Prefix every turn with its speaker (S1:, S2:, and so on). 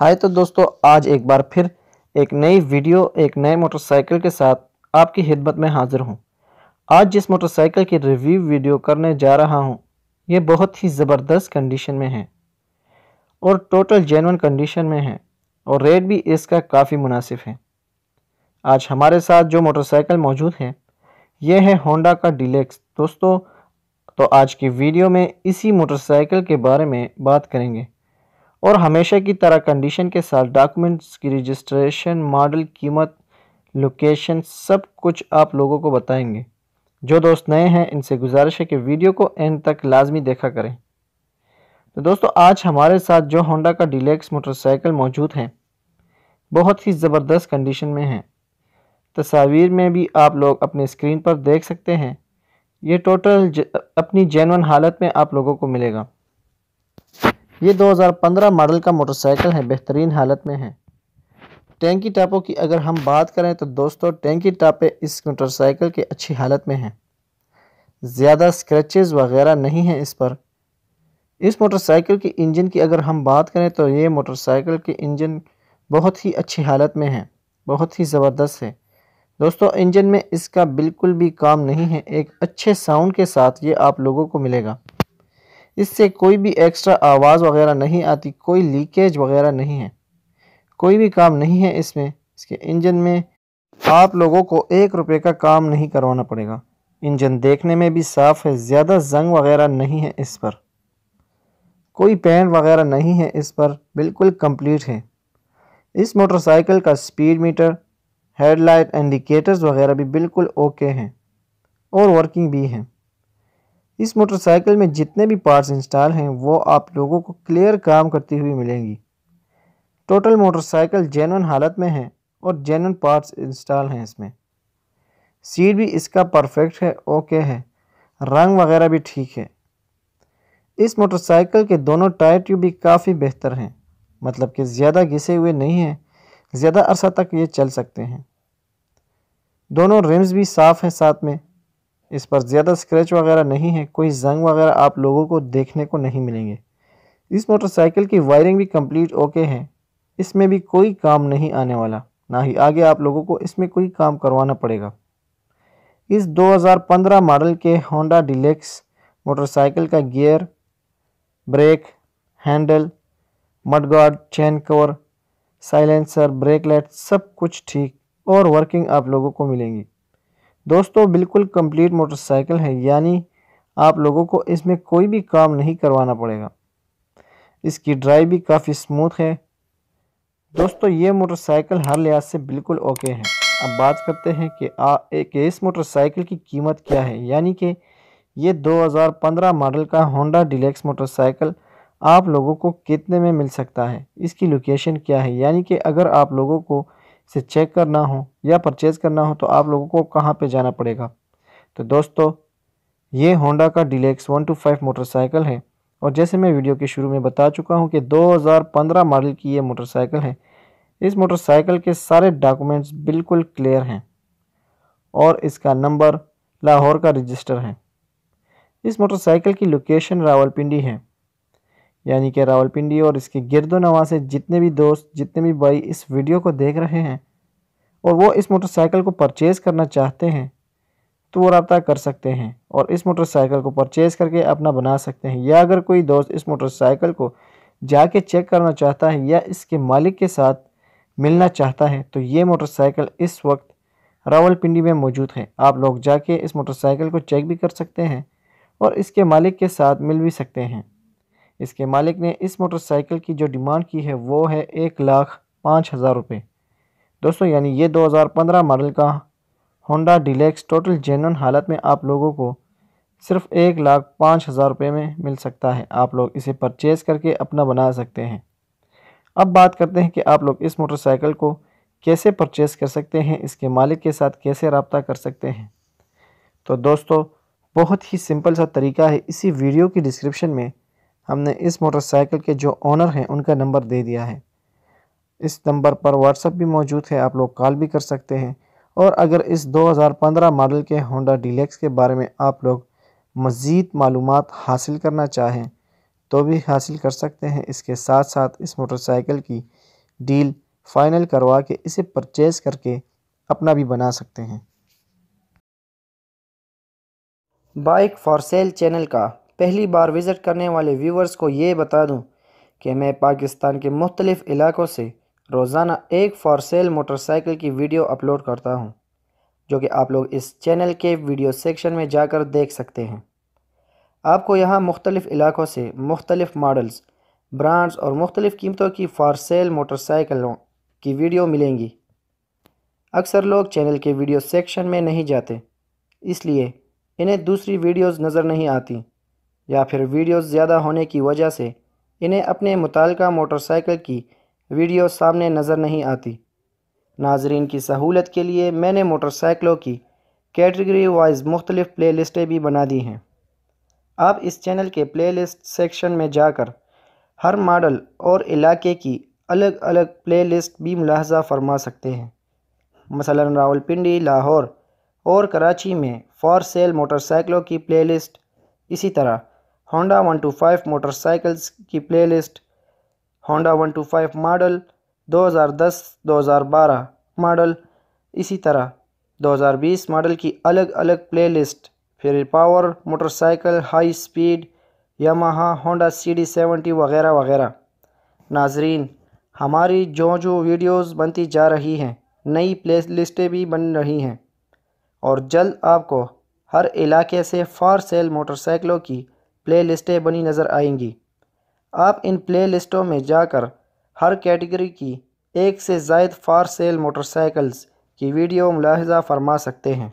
S1: हाय तो दोस्तों आज एक बार फिर एक नई वीडियो एक नए मोटरसाइकिल के साथ आपकी खिदमत में हाजिर हूँ आज जिस मोटरसाइकिल की रिव्यू वीडियो करने जा रहा हूँ ये बहुत ही ज़बरदस्त कंडीशन में है और टोटल जेनवन कंडीशन में है और रेट भी इसका काफ़ी मुनासिब है आज हमारे साथ जो मोटरसाइकिल मौजूद है ये है होंडा का डिलेक्स दोस्तों तो आज की वीडियो में इसी मोटरसाइकिल के बारे में बात करेंगे और हमेशा की तरह कंडीशन के साथ डॉक्यूमेंट्स की रजिस्ट्रेशन मॉडल कीमत लोकेशन सब कुछ आप लोगों को बताएंगे जो दोस्त नए हैं इनसे गुजारिश है कि वीडियो को एंड तक लाजमी देखा करें तो दोस्तों आज हमारे साथ जो होंडा का डिलेक्स मोटरसाइकिल मौजूद है बहुत ही ज़बरदस्त कंडीशन में है तस्वीर में भी आप लोग अपने स्क्रीन पर देख सकते हैं ये टोटल ज, अपनी जेनवन हालत में आप लोगों को मिलेगा ये 2015 मॉडल का मोटरसाइकिल है बेहतरीन हालत में है टैंकी टापों की अगर हम बात करें तो दोस्तों टैंकी टापे इस मोटरसाइकिल के अच्छी हालत में हैं ज़्यादा स्क्रैचेस वगैरह नहीं हैं इस पर इस मोटरसाइकिल की इंजन की अगर हम बात करें तो ये मोटरसाइकिल के इंजन बहुत ही अच्छी हालत में है बहुत ही ज़बरदस्त है दोस्तों इंजन में इसका बिल्कुल भी काम नहीं है एक अच्छे साउंड के साथ ये आप लोगों को मिलेगा इससे कोई भी एक्स्ट्रा आवाज़ वगैरह नहीं आती कोई लीकेज वगैरह नहीं है कोई भी काम नहीं है इसमें इसके इंजन में आप लोगों को एक रुपये का काम नहीं करवाना पड़ेगा इंजन देखने में भी साफ़ है ज़्यादा जंग वगैरह नहीं है इस पर कोई पेंट वगैरह नहीं है इस पर बिल्कुल कम्प्लीट है इस मोटरसाइकिल का स्पीड मीटर हेडलाइट इंडिकेटर्स वगैरह भी बिल्कुल ओके हैं और वर्किंग भी हैं इस मोटरसाइकिल में जितने भी पार्ट्स इंस्टॉल हैं वो आप लोगों को क्लियर काम करती हुई मिलेंगी टोटल मोटरसाइकिल जेनवन हालत में है और जेनवन पार्ट्स इंस्टॉल हैं इसमें सीट भी इसका परफेक्ट है ओके है रंग वगैरह भी ठीक है इस मोटरसाइकिल के दोनों टायर ट्यूब भी काफ़ी बेहतर हैं मतलब कि ज़्यादा घिसे हुए नहीं हैं ज़्यादा अरसा तक ये चल सकते हैं दोनों रिम्स भी साफ़ हैं साथ में इस पर ज़्यादा स्क्रैच वगैरह नहीं है कोई जंग वगैरह आप लोगों को देखने को नहीं मिलेंगे इस मोटरसाइकिल की वायरिंग भी कंप्लीट ओके है इसमें भी कोई काम नहीं आने वाला ना ही आगे आप लोगों को इसमें कोई काम करवाना पड़ेगा इस 2015 मॉडल के होंडा डिलेक्स मोटरसाइकिल का gear brake handle mudguard chain cover silencer brake light सब कुछ ठीक और वर्किंग आप लोगों को मिलेंगी दोस्तों बिल्कुल कंप्लीट मोटरसाइकिल है यानी आप लोगों को इसमें कोई भी काम नहीं करवाना पड़ेगा इसकी ड्राइव भी काफ़ी स्मूथ है दोस्तों ये मोटरसाइकिल हर लिहाज से बिल्कुल ओके है अब बात करते हैं कि, आ, इस मोटरसाइकिल की कीमत क्या है यानी कि ये 2015 मॉडल का होंडा डिलेक्स मोटरसाइकिल आप लोगों को कितने में मिल सकता है इसकी लोकेशन क्या है यानी कि अगर आप लोगों को से चेक करना हो या परचेज़ करना हो तो आप लोगों को कहाँ पे जाना पड़ेगा तो दोस्तों ये होंडा का deluxe one two five motorcycle है और जैसे मैं वीडियो के शुरू में बता चुका हूँ कि 2015 मॉडल की ये मोटरसाइकिल है इस मोटरसाइकिल के सारे डॉक्यूमेंट्स बिल्कुल क्लियर हैं और इसका नंबर लाहौर का रजिस्टर है इस मोटरसाइकिल की लोकेशन रावलपिंडी है यानी कि रावलपिंडी और इसके गिरदो नवा से जितने भी दोस्त जितने भी भाई इस वीडियो को देख रहे हैं और वो इस मोटरसाइकिल को परचेज़ करना चाहते हैं तो वो रबता कर सकते हैं और इस मोटरसाइकिल को परचेज़ करके अपना बना सकते हैं या अगर कोई दोस्त इस मोटरसाइकिल को जाके चेक करना चाहता है या इसके मालिक के साथ मिलना चाहता है तो ये मोटरसाइकिल इस वक्त रावलपिंडी में मौजूद है आप लोग जाके इस मोटरसाइकिल को चेक भी कर सकते हैं और इसके मालिक के साथ मिल भी सकते हैं इसके मालिक ने इस मोटरसाइकिल की जो डिमांड की है वो है एक लाख पाँच हज़ार रुपये दोस्तों यानी ये 2015 मॉडल का होंडा डिलेक्स टोटल जेनवन हालत में आप लोगों को सिर्फ एक लाख पाँच हज़ार रुपये में मिल सकता है आप लोग इसे परचेज़ करके अपना बना सकते हैं अब बात करते हैं कि आप लोग इस मोटरसाइकिल को कैसे परचेज़ कर सकते हैं इसके मालिक के साथ कैसे रबता कर सकते हैं तो दोस्तों बहुत ही सिंपल सा तरीका है इसी वीडियो की डिस्क्रिप्शन में हमने इस मोटरसाइकिल के जो ऑनर हैं उनका नंबर दे दिया है इस नंबर पर व्हाट्सअप भी मौजूद है आप लोग कॉल भी कर सकते हैं और अगर इस 2015 मॉडल के होंडा डीलेक्स के बारे में आप लोग मज़ीद मालूम हासिल करना चाहें तो भी हासिल कर सकते हैं इसके साथ साथ इस मोटरसाइकिल की डील फ़ाइनल करवा के इसे परचेज़ करके अपना भी बना सकते हैं बाइक फॉर सेल चैनल का पहली बार विज़िट करने वाले व्यूवर्स को ये बता दूँ कि मैं पाकिस्तान के मुख्तलिफ़ इलाक़ों से रोज़ाना एक फॉर सेल मोटरसाइकिल की वीडियो अपलोड करता हूँ जो कि आप लोग इस चैनल के वीडियो सेक्शन में जाकर देख सकते हैं आपको यहाँ मुख्तलिफ़ इलाक़ों से मुख्तलिफ़ मॉडल्स ब्रांड्स और मुख्तलिफ़ कीमतों की फॉर सेल मोटरसाइकिलों की वीडियो मिलेंगी अक्सर लोग चैनल के वीडियो सेक्शन में नहीं जाते इसलिए इन्हें दूसरी वीडियोस नज़र नहीं आती या फिर वीडियो ज़्यादा होने की वजह से इन्हें अपने मुतल मोटरसाइकिल की वीडियो सामने नज़र नहीं आती नाजरीन की सहूलत के लिए मैंने मोटरसाइकिलों की कैटेगरी वाइज मुख्तलिफ़ प्ले लिस्टें भी बना दी हैं आप इस चैनल के प्ले लिस्ट सेक्शन में जाकर हर मॉडल और इलाके की अलग अलग प्ले लिस्ट भी मुलाजा फरमा सकते हैं मसला रावलपिंडी लाहौर और कराची में फ़ॉर सेल मोटरसाइकिलों की प्ले लिस्ट इसी तरह होंडा 125 मोटरसाइकिल्स की playlist Honda one two five model 2010-2012 model इसी तरह 2020 मॉडल की अलग अलग प्लेलिस्ट फिर power motorcycle high speed Yamaha Honda C D seventy वगैरह वगैरह नाजरीन हमारी जो जो वीडियोस बनती जा रही हैं नई प्ले लिस्टें भी बन रही हैं और जल्द आपको हर इलाके से फ़ार सेल मोटरसाइकिलों की प्लेलिस्टें बनी नज़र आएंगी आप इन प्लेलिस्टों में जाकर हर कैटेगरी की एक से जायद फ़ार सेल मोटरसाइकिल्स की वीडियो मुलाहजा फरमा सकते
S2: हैं